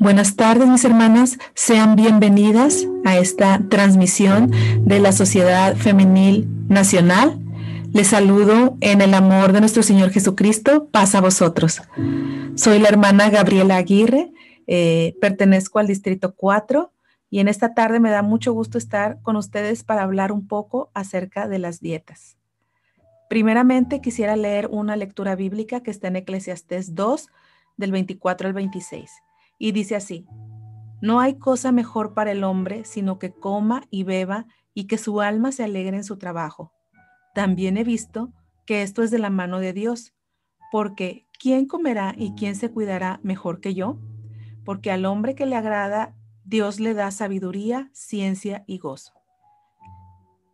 Buenas tardes, mis hermanas. Sean bienvenidas a esta transmisión de la Sociedad Femenil Nacional. Les saludo en el amor de nuestro Señor Jesucristo. Paz a vosotros. Soy la hermana Gabriela Aguirre. Eh, pertenezco al Distrito 4 y en esta tarde me da mucho gusto estar con ustedes para hablar un poco acerca de las dietas. Primeramente, quisiera leer una lectura bíblica que está en Eclesiastés 2, del 24 al 26, y dice así, No hay cosa mejor para el hombre sino que coma y beba y que su alma se alegre en su trabajo. También he visto que esto es de la mano de Dios, porque ¿quién comerá y quién se cuidará mejor que yo? Porque al hombre que le agrada, Dios le da sabiduría, ciencia y gozo.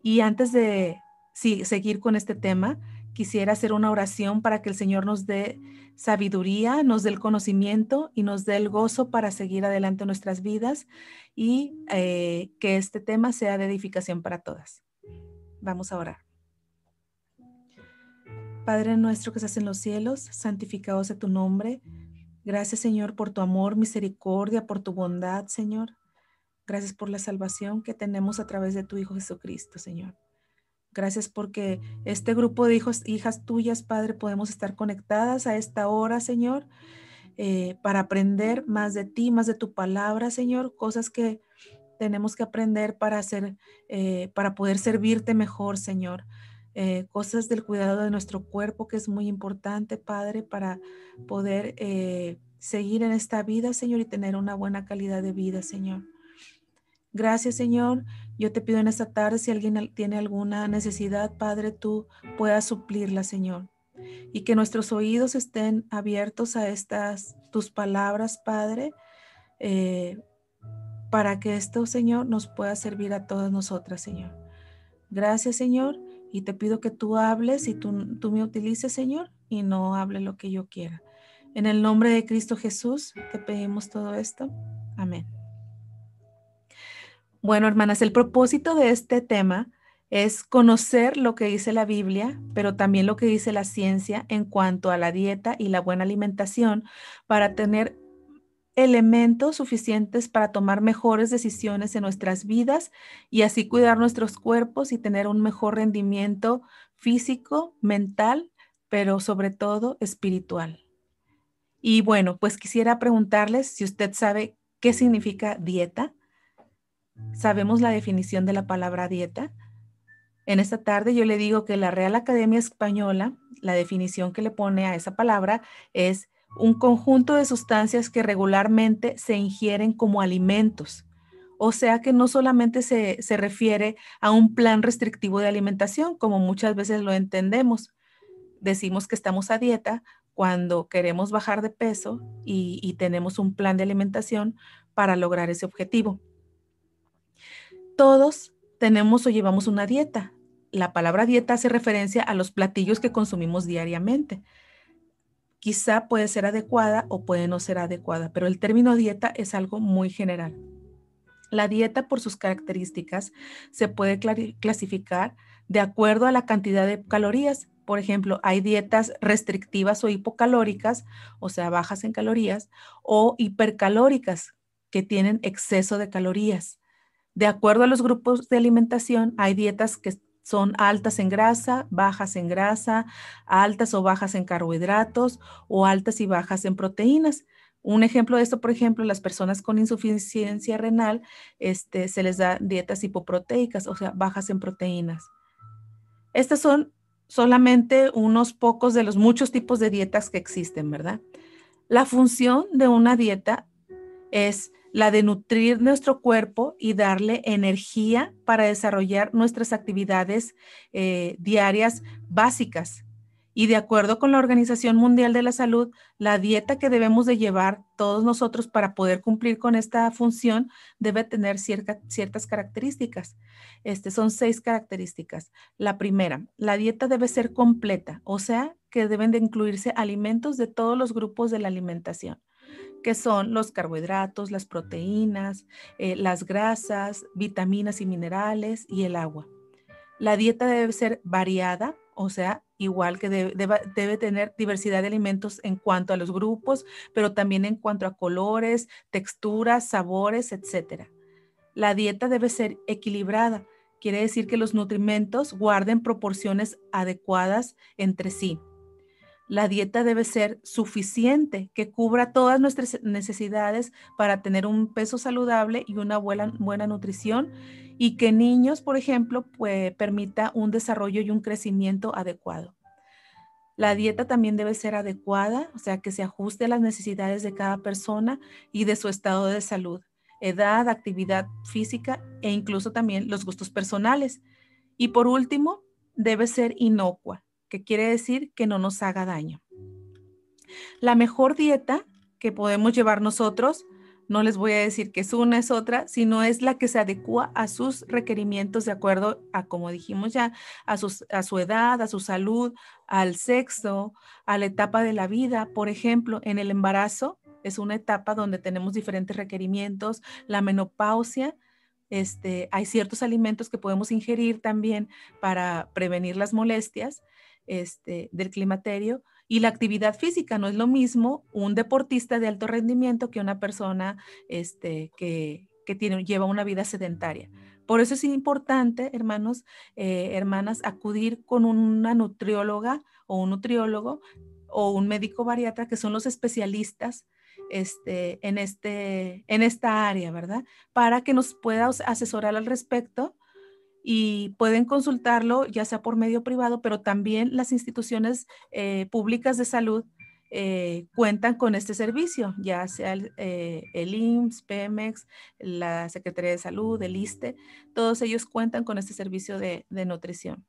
Y antes de sí, seguir con este tema, quisiera hacer una oración para que el Señor nos dé sabiduría, nos dé el conocimiento y nos dé el gozo para seguir adelante nuestras vidas y eh, que este tema sea de edificación para todas. Vamos a orar. Padre nuestro que estás en los cielos, santificado sea tu nombre. Gracias Señor por tu amor, misericordia, por tu bondad, Señor. Gracias por la salvación que tenemos a través de tu Hijo Jesucristo, Señor. Gracias porque este mm. grupo de hijos, hijas tuyas, Padre, podemos estar conectadas a esta hora, Señor, eh, para aprender más de ti, más de tu palabra, Señor, cosas que tenemos que aprender para eh, para poder servirte mejor, Señor. Eh, cosas del cuidado de nuestro cuerpo que es muy importante, Padre, para poder seguir en esta vida, Señor, y tener una buena calidad de vida, Señor. Gracias, Señor. Yo te pido en esta tarde, si alguien tiene alguna necesidad, Padre, tú puedas suplirla, Señor. Y que nuestros oídos estén abiertos a estas tus palabras, Padre, eh, para que esto, Señor, nos pueda servir a todas nosotras, Señor. Gracias, Señor, y te pido que tú hables y tú, tú me utilices, Señor, y no hable lo que yo quiera. En el nombre de Cristo Jesús, te pedimos todo esto. Amén. Bueno, hermanas, el propósito de este tema es conocer lo que dice la Biblia, pero también lo que dice la ciencia en cuanto a la dieta y la buena alimentación para tener elementos suficientes para tomar mejores decisiones en nuestras vidas y así cuidar nuestros cuerpos y tener un mejor rendimiento físico, mental, pero sobre todo espiritual. Y bueno, pues quisiera preguntarles si usted sabe qué significa dieta sabemos la definición de la palabra dieta. En esta tarde yo le digo que la Real Academia Española, la definición que le pone a esa palabra es un conjunto de sustancias que regularmente se ingieren como alimentos. O sea que no solamente se, refiere a un plan restrictivo de alimentación, como muchas veces lo entendemos. Decimos que estamos a dieta cuando queremos bajar de peso y tenemos un plan de alimentación para lograr ese objetivo. Todos tenemos o llevamos una dieta. La palabra dieta hace referencia a los platillos que consumimos diariamente. Quizá puede ser adecuada o puede no ser adecuada, pero el término dieta es algo muy general. La dieta por sus características se puede clasificar de acuerdo a la cantidad de calorías. Por ejemplo, hay dietas restrictivas o hipocalóricas, o sea, bajas en calorías, o hipercalóricas, que tienen exceso de calorías. De acuerdo a los grupos de alimentación, hay dietas que son altas en grasa, bajas en grasa, altas o bajas en carbohidratos o altas y bajas en proteínas. Un ejemplo de esto, por ejemplo, las personas con insuficiencia renal este, se les da dietas hipoproteicas, o sea, bajas en proteínas. Estas son solamente unos pocos de los muchos tipos de dietas que existen, ¿verdad? La función de una dieta es la de nutrir nuestro cuerpo y darle energía para desarrollar nuestras actividades eh, diarias básicas. Y de acuerdo con la Organización Mundial de la Salud, la dieta que debemos de llevar todos nosotros para poder cumplir con esta función debe tener ciertas características. Este, son seis características. La primera, la dieta debe ser completa, o sea, que deben de incluirse alimentos de todos los grupos de la alimentación que son los carbohidratos, las proteínas, eh, las grasas, vitaminas y minerales y el agua. La dieta debe ser variada, o sea, igual que debe, tener diversidad de alimentos en cuanto a los grupos, pero también en cuanto a colores, texturas, sabores, etc. La dieta debe ser equilibrada, quiere decir que los nutrimentos guarden proporciones adecuadas entre sí la dieta debe ser suficiente, que cubra todas nuestras necesidades para tener un peso saludable y una buena, nutrición y que niños, por ejemplo, pues, permita un desarrollo y un crecimiento adecuado. La dieta también debe ser adecuada, o sea, que se ajuste a las necesidades de cada persona y de su estado de salud, edad, actividad física e incluso también los gustos personales. Y por último, debe ser inocua, que quiere decir que no nos haga daño. La mejor dieta que podemos llevar nosotros, no les voy a decir que es una, es otra, sino es la que se adecua a sus requerimientos de acuerdo a, como dijimos ya, a, su edad, a su salud, al sexo, a la etapa de la vida. Por ejemplo, en el embarazo es una etapa donde tenemos diferentes requerimientos, la menopausia, este, hay ciertos alimentos que podemos ingerir también para prevenir las molestias este, del climaterio y la actividad física. No es lo mismo un deportista de alto rendimiento que una persona este, que, tiene, lleva una vida sedentaria. Por eso es importante, hermanos, eh, hermanas, acudir con una nutrióloga o un nutriólogo o un médico bariatra, que son los especialistas este, en, este, en esta área, ¿verdad? Para que nos pueda asesorar al respecto y pueden consultarlo ya sea por medio privado, pero también las instituciones eh, públicas de salud eh, cuentan con este servicio, ya sea el, eh, el, IMSS, PEMEX, la Secretaría de Salud, el ISTE, todos ellos cuentan con este servicio de, de nutrición.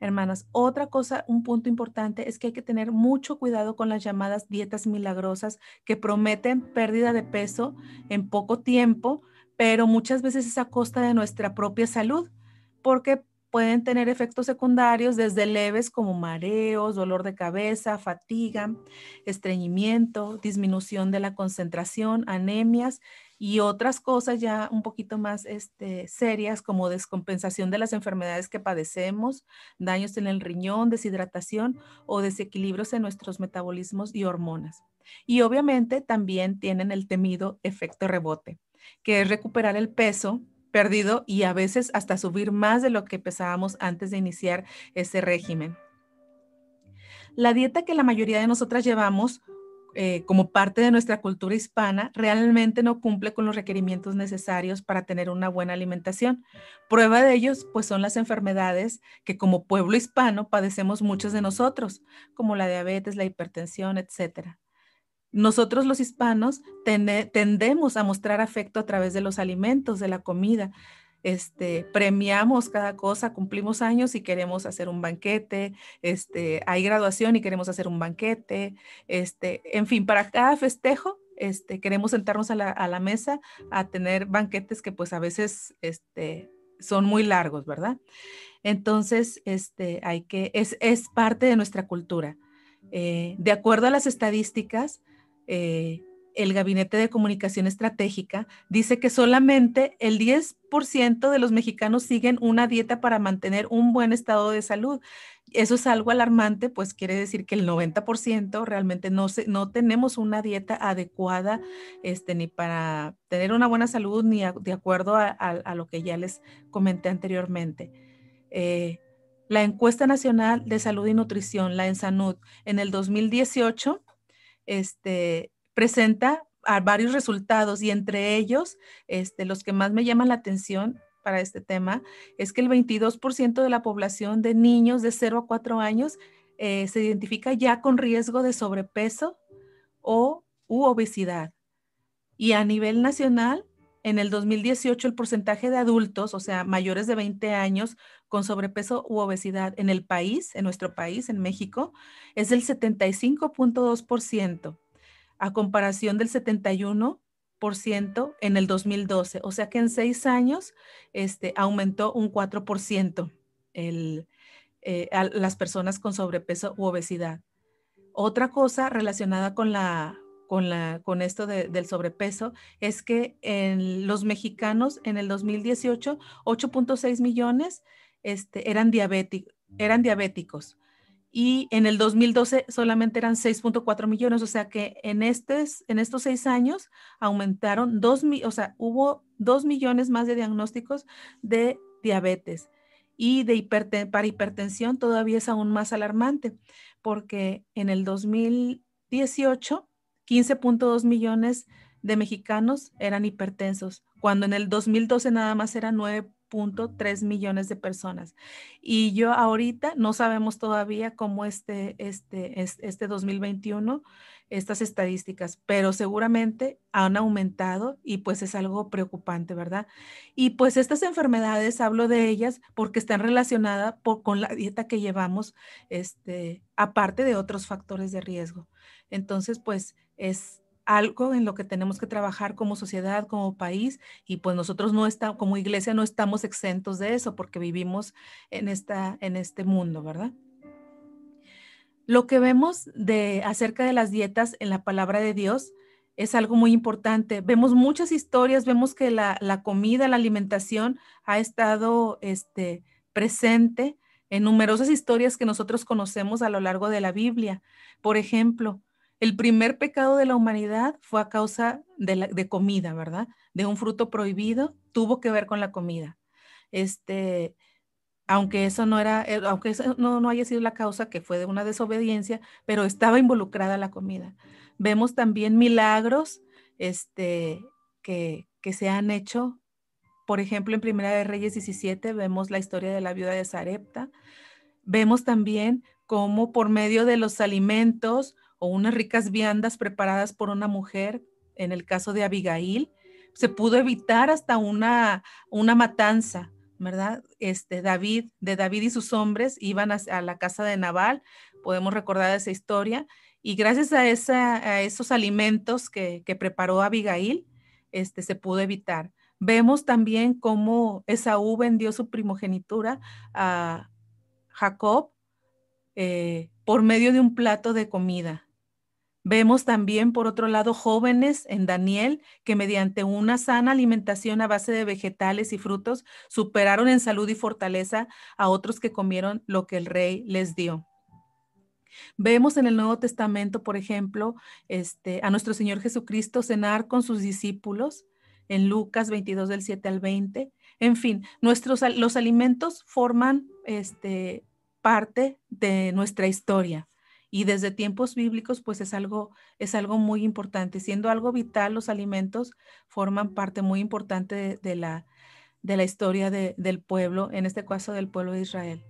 Hermanas, otra cosa, un punto importante es que hay que tener mucho cuidado con las llamadas dietas milagrosas que prometen pérdida de peso en poco tiempo, pero muchas veces es a costa de nuestra propia salud, porque pueden tener efectos secundarios desde leves como mareos, dolor de cabeza, fatiga, estreñimiento, disminución de la concentración, anemias y otras cosas ya un poquito más este, serias como descompensación de las enfermedades que padecemos, daños en el riñón, deshidratación o desequilibrios en nuestros metabolismos y hormonas. Y obviamente también tienen el temido efecto rebote que es recuperar el peso perdido y a veces hasta subir más de lo que pesábamos antes de iniciar ese régimen. La dieta que la mayoría de nosotras llevamos eh, como parte de nuestra cultura hispana realmente no cumple con los requerimientos necesarios para tener una buena alimentación. Prueba de ellos pues son las enfermedades que como pueblo hispano padecemos muchos de nosotros, como la diabetes, la hipertensión, etcétera. Nosotros los hispanos tendemos a mostrar afecto a través de los alimentos, de la comida. Este, premiamos cada cosa, cumplimos años y queremos hacer un banquete, este, hay graduación y queremos hacer un banquete, este, en fin, para cada festejo queremos sentarnos a la, mesa a tener banquetes que pues a veces son muy largos, ¿verdad? Entonces, hay que, es, parte de nuestra cultura. Eh, de acuerdo a las estadísticas, eh, el Gabinete de Comunicación Estratégica dice que solamente el 10% de los mexicanos siguen una dieta para mantener un buen estado de salud. Eso es algo alarmante, pues quiere decir que el 90% realmente no, no tenemos una dieta adecuada este, ni para tener una buena salud, ni de acuerdo a, lo que ya les comenté anteriormente. Eh, la encuesta nacional de salud y nutrición, la ENSANUD, en el 2018 este, presenta varios resultados y entre ellos, este, los que más me llaman la atención para este tema, es que el 22% de la población de niños de 0 a 4 años eh, se identifica ya con riesgo de sobrepeso o u obesidad. Y a nivel nacional, en el 2018, el porcentaje de adultos, o sea, mayores de 20 años con sobrepeso u obesidad en el país, en nuestro país, en México, es del 75.2%, a comparación del 71% en el 2012. O sea que en seis años este, aumentó un 4% eh, las personas con sobrepeso u obesidad. Otra cosa relacionada con la con, la, con esto del sobrepeso es que en los mexicanos en el 2018, 8.6 millones este, eran, eran mm. diabéticos y en el 2012 solamente eran 6.4 millones, o sea que en, en estos seis años aumentaron 2, o sea, hubo 2 millones más de diagnósticos de diabetes y de para hipertensión todavía es aún más alarmante porque en el 2018 15.2 millones de mexicanos eran hipertensos, cuando en el 2012 nada más eran 9.3 millones de personas. Y yo ahorita no sabemos todavía cómo este, este, este 2021 estas estadísticas, pero seguramente han aumentado y pues es algo preocupante, ¿verdad? Y pues estas enfermedades, hablo de ellas porque están relacionadas con la dieta que llevamos, este, aparte de otros factores de riesgo. Entonces, pues es algo en lo que tenemos que trabajar como sociedad, como país, y pues nosotros no estamos, como iglesia no estamos exentos de eso porque vivimos en, esta, en este mundo, ¿verdad? Lo que vemos de, acerca de las dietas en la palabra de Dios es algo muy importante. Vemos muchas historias, vemos que la, comida, la alimentación ha estado este, presente en numerosas historias que nosotros conocemos a lo largo de la Biblia. Por ejemplo, el primer pecado de la humanidad fue a causa de, la, comida, ¿verdad? De un fruto prohibido, tuvo que ver con la comida. Este, aunque eso no era, eh, aunque eso no, haya sido la causa que fue de una desobediencia, pero estaba involucrada la comida. Vemos también milagros este, que, se han hecho. Por ejemplo, en Primera de Reyes 17 vemos la historia de la viuda de Zarepta. Vemos también cómo por medio de los alimentos o unas ricas viandas preparadas por una mujer, en el caso de Abigail, se pudo evitar hasta una, una matanza, ¿verdad? Este David, de David y sus hombres iban a, la casa de Nabal, podemos recordar esa historia, y gracias a, esos alimentos que, preparó Abigail, este, se pudo evitar. Vemos también cómo Esaú vendió su primogenitura a Jacob eh, por medio de un plato de comida. Vemos también, por otro lado, jóvenes en Daniel que mediante una sana alimentación a base de vegetales y frutos superaron en salud y fortaleza a otros que comieron lo que el rey les dio. Vemos en el Nuevo Testamento, por ejemplo, este, a nuestro Señor Jesucristo cenar con sus discípulos en Lucas 22 del 7 al 20. En fin, nuestros, los alimentos forman este, parte de nuestra historia. Y desde tiempos bíblicos, pues es algo, es algo muy importante. Siendo algo vital, los alimentos forman parte muy importante de, la, de la historia del pueblo, en este caso del pueblo de Israel.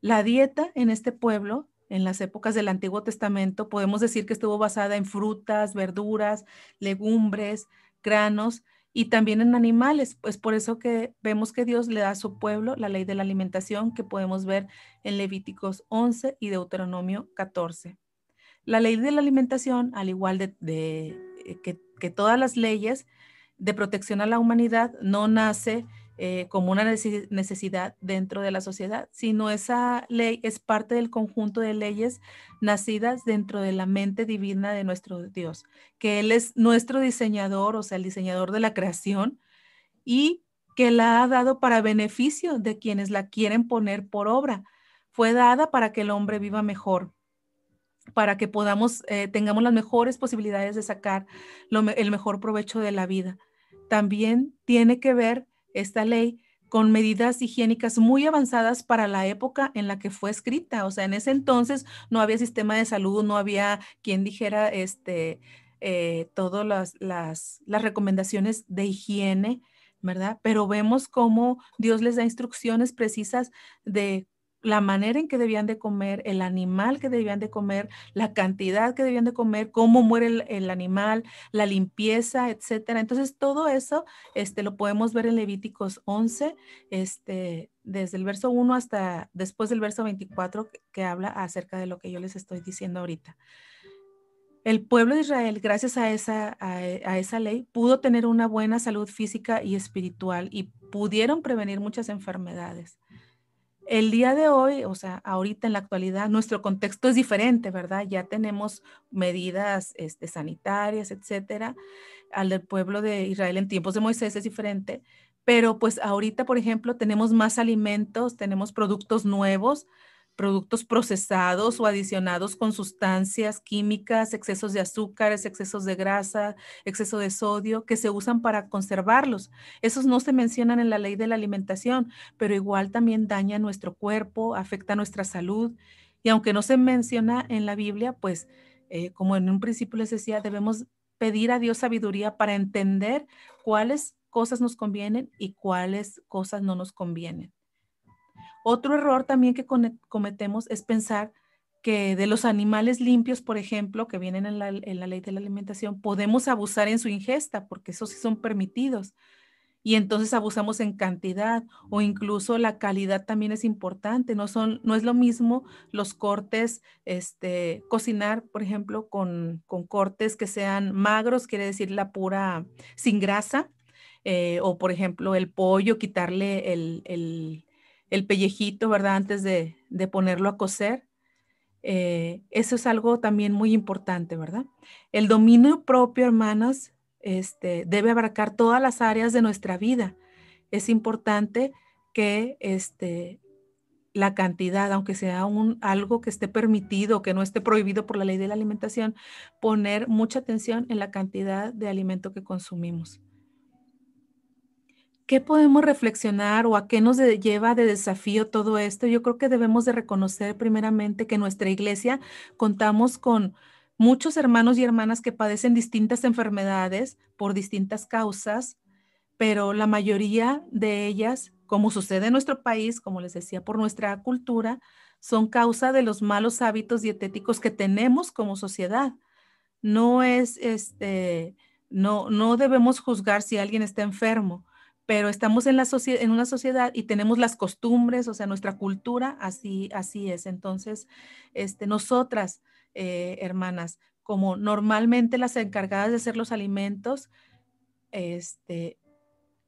La dieta en este pueblo en las épocas del Antiguo Testamento, podemos decir que estuvo basada en frutas, verduras, legumbres, granos, y también en animales, pues por eso que vemos que Dios le da a su pueblo la ley de la alimentación que podemos ver en Levíticos 11 y Deuteronomio 14. La ley de la alimentación, al igual de, eh, que, que, todas las leyes de protección a la humanidad, no nace eh, como una necesidad dentro de la sociedad, sino esa ley es parte del conjunto de leyes nacidas dentro de la mente divina de nuestro Dios, que Él es nuestro diseñador, o sea, el diseñador de la creación, y que la ha dado para beneficio de quienes la quieren poner por obra. Fue dada para que el hombre viva mejor, para que podamos, eh, tengamos las mejores posibilidades de sacar el mejor provecho de la vida. También tiene que ver esta ley con medidas higiénicas muy avanzadas para la época en la que fue escrita. O sea, en ese entonces no había sistema de salud, no había quien dijera este, eh, todas las, las, las, recomendaciones de higiene, ¿verdad? Pero vemos cómo Dios les da instrucciones precisas de la manera en que debían de comer, el animal que debían de comer, la cantidad que debían de comer, cómo muere el, animal, la limpieza, etcétera. Entonces, todo eso este, lo podemos ver en Levíticos 11, este, desde el verso 1 hasta después del verso 24, que, habla acerca de lo que yo les estoy diciendo ahorita. El pueblo de Israel, gracias a esa e, ley, pudo tener una buena salud física y espiritual y pudieron prevenir muchas enfermedades. El día de hoy, o sea, ahorita en la actualidad, nuestro contexto es diferente, ¿verdad? Ya tenemos medidas este, sanitarias, etcétera. Al del pueblo de Israel en tiempos de Moisés es diferente, pero pues ahorita, por ejemplo, tenemos más alimentos, tenemos productos nuevos, productos procesados o adicionados con sustancias químicas, excesos de azúcares, excesos de grasa, exceso de sodio, que se usan para conservarlos. Esos no se mencionan en la ley de la alimentación, pero igual también daña nuestro cuerpo, afecta nuestra salud. Y aunque no se menciona en la Biblia, pues eh, como en un principio les decía, debemos pedir a Dios sabiduría para entender cuáles cosas nos convienen y cuáles cosas no nos convienen. Otro error también que cometemos es pensar que de los animales limpios, por ejemplo, que vienen en la, ley de la alimentación, podemos abusar en su ingesta, porque esos sí son permitidos. Y entonces abusamos en cantidad o incluso la calidad también es importante. No, son, no es lo mismo los cortes, este, cocinar, por ejemplo, con, cortes que sean magros, quiere decir la pura, sin grasa, eh, o por ejemplo el pollo, quitarle el el pellejito, ¿verdad? Antes de, ponerlo a cocer, eh, eso es algo también muy importante, ¿verdad? El dominio propio, hermanas, este, debe abarcar todas las áreas de nuestra vida. Es importante que este, la cantidad, aunque sea un, algo que esté permitido, que no esté prohibido por la ley de la alimentación, poner mucha atención en la cantidad de alimento que consumimos. ¿qué podemos reflexionar o a qué nos lleva de desafío todo esto? Yo creo que debemos de reconocer primeramente que nuestra iglesia contamos con muchos hermanos y hermanas que padecen distintas enfermedades por distintas causas, pero la mayoría de ellas, como sucede en nuestro país, como les decía, por nuestra cultura, son causa de los malos hábitos dietéticos que tenemos como sociedad. No es este no no debemos juzgar si alguien está enfermo pero estamos en, una sociedad y tenemos las costumbres, o sea, nuestra cultura, así, así es. Entonces, este, nosotras, eh, hermanas, como normalmente las encargadas de hacer los alimentos, este,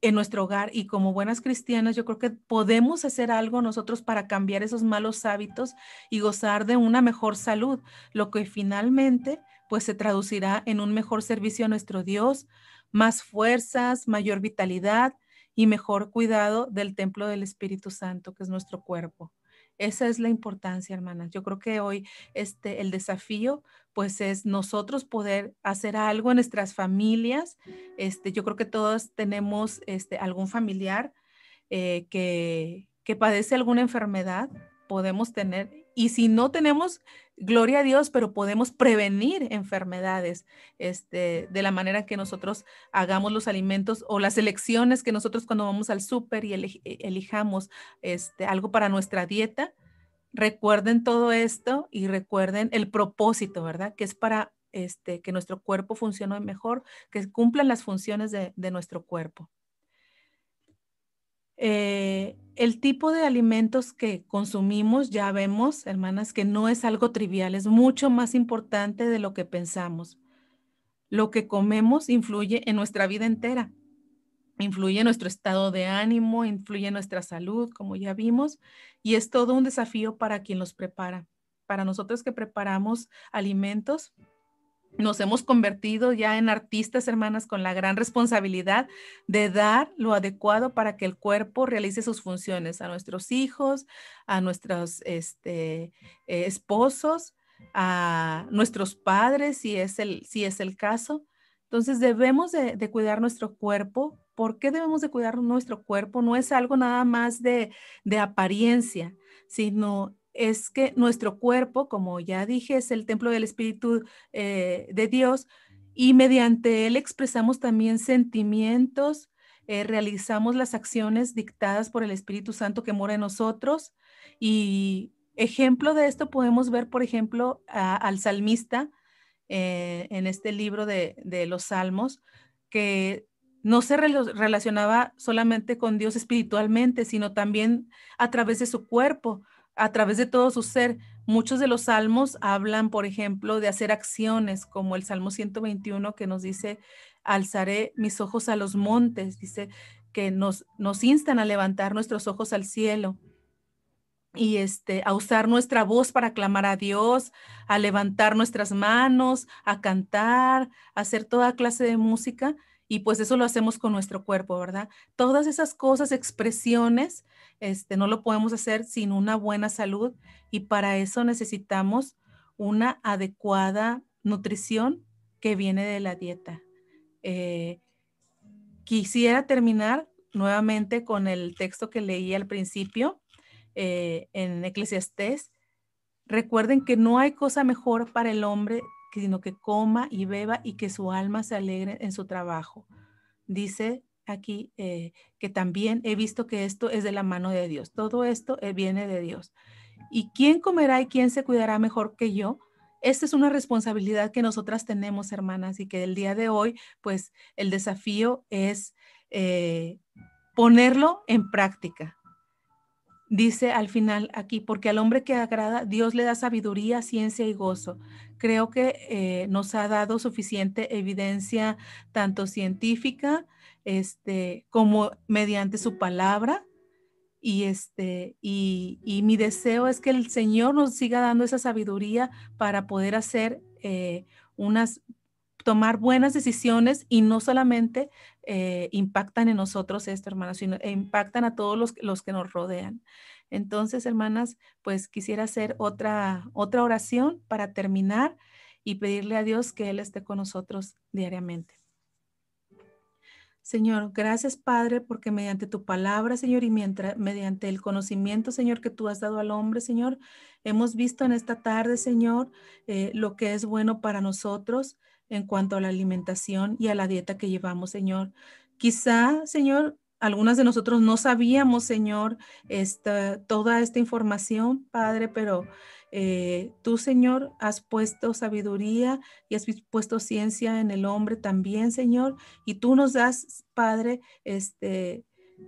en nuestro hogar y como buenas cristianas, yo creo que podemos hacer algo nosotros para cambiar esos malos hábitos y gozar de una mejor salud, lo que finalmente pues se traducirá en un mejor servicio a nuestro Dios, más fuerzas, mayor vitalidad y mejor cuidado del templo del Espíritu Santo, que es nuestro cuerpo. Esa es la importancia, hermanas. Yo creo que hoy este, el desafío, pues es nosotros poder hacer algo en nuestras familias. Este, yo creo que todos tenemos este, algún familiar eh, que, que padece alguna enfermedad. Podemos tener y si no tenemos, gloria a Dios, pero podemos prevenir enfermedades este, de la manera que nosotros hagamos los alimentos o las elecciones que nosotros cuando vamos al súper y eh, elijamos este, algo para nuestra dieta. Recuerden todo esto y recuerden el propósito, ¿verdad? Que es para este, que nuestro cuerpo funcione mejor, que cumplan las funciones de nuestro cuerpo. Eh, el tipo de alimentos que consumimos, ya vemos, hermanas, que no es algo trivial, es mucho más importante de lo que pensamos. Lo que comemos influye en nuestra vida entera, influye en nuestro estado de ánimo, influye en nuestra salud, como ya vimos, y es todo un desafío para quien los prepara. Para nosotros que preparamos alimentos, nos hemos convertido ya en artistas, hermanas, con la gran responsabilidad de dar lo adecuado para que el cuerpo realice sus funciones a nuestros hijos, a nuestros este, eh, esposos, a nuestros padres, si es el, si es el caso. Entonces debemos de, cuidar nuestro cuerpo. ¿Por qué debemos de cuidar nuestro cuerpo? No es algo nada más de, de apariencia, sino es que nuestro cuerpo, como ya dije, es el templo del Espíritu eh, de Dios y mediante él expresamos también sentimientos, eh, realizamos las acciones dictadas por el Espíritu Santo que mora en nosotros y ejemplo de esto podemos ver, por ejemplo, al salmista eh, en este libro de, los Salmos, que no se relacionaba solamente con Dios espiritualmente, sino también a través de su cuerpo a través de todo su ser. Muchos de los salmos hablan, por ejemplo, de hacer acciones, como el Salmo 121 que nos dice, alzaré mis ojos a los montes, dice que nos, nos instan a levantar nuestros ojos al cielo y este, a usar nuestra voz para clamar a Dios, a levantar nuestras manos, a cantar, a hacer toda clase de música. Y pues eso lo hacemos con nuestro cuerpo, ¿verdad? Todas esas cosas, expresiones este, no lo podemos hacer sin una buena salud y para eso necesitamos una adecuada nutrición que viene de la dieta. Eh, quisiera terminar nuevamente con el texto que leí al principio eh, en Eclesiastés. Recuerden que no hay cosa mejor para el hombre sino que coma y beba y que su alma se alegre en su trabajo. Dice aquí eh, que también he visto que esto es de la mano de Dios. Todo esto eh, viene de Dios. ¿Y quién comerá y quién se cuidará mejor que yo? Esta es una responsabilidad que nosotras tenemos, hermanas, y que el día de hoy, pues el desafío es eh, ponerlo en práctica. Dice al final aquí, porque al hombre que agrada, Dios le da sabiduría, ciencia y gozo. Creo que nos ha dado suficiente evidencia, tanto científica, este, como mediante su palabra. Y, este, y, mi deseo es que el Señor nos siga dando esa sabiduría para poder hacer eh, unas, tomar buenas decisiones y no solamente eh, impactan en nosotros esto, hermanos, sino e impactan a todos los, los que nos rodean. Entonces, hermanas, pues quisiera hacer otra, otra oración para terminar y pedirle a Dios que Él esté con nosotros diariamente. Señor, gracias Padre, porque mediante tu palabra, Señor, y mientras, mediante el conocimiento, Señor, que tú has dado al hombre, Señor, hemos visto en esta tarde, Señor, eh, lo que es bueno para nosotros en cuanto a la alimentación y a la dieta que llevamos, Señor. Quizá, Señor, algunas de nosotros no sabíamos, Señor, esta, toda esta información, Padre, pero... Eh, tú, Señor, has puesto sabiduría y has puesto ciencia en el hombre también, Señor, y tú nos das, Padre, este,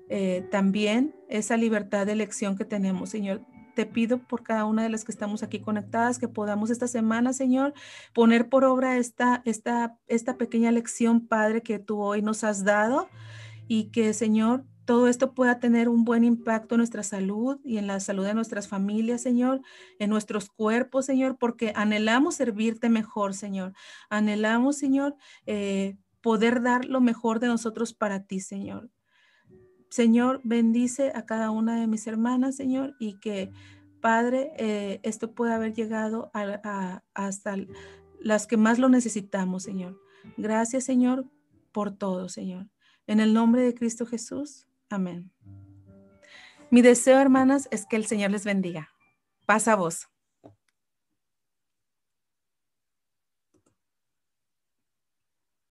eh, también esa libertad de elección que tenemos, Señor te pido por cada una de las que estamos aquí conectadas que podamos esta semana, Señor, poner por obra esta, esta, esta pequeña lección, Padre, que tú hoy nos has dado y que, Señor, todo esto pueda tener un buen impacto en nuestra salud y en la salud de nuestras familias, Señor, en nuestros cuerpos, Señor, porque anhelamos servirte mejor, Señor. Anhelamos, Señor, eh, poder dar lo mejor de nosotros para ti, Señor. Señor, bendice a cada una de mis hermanas, Señor, y que, Padre, eh, esto pueda haber llegado hasta las que más lo necesitamos, Señor. Gracias, Señor, por todo, Señor. En el nombre de Cristo Jesús. Amén. Mi deseo, hermanas, es que el Señor les bendiga. Pasa a vos.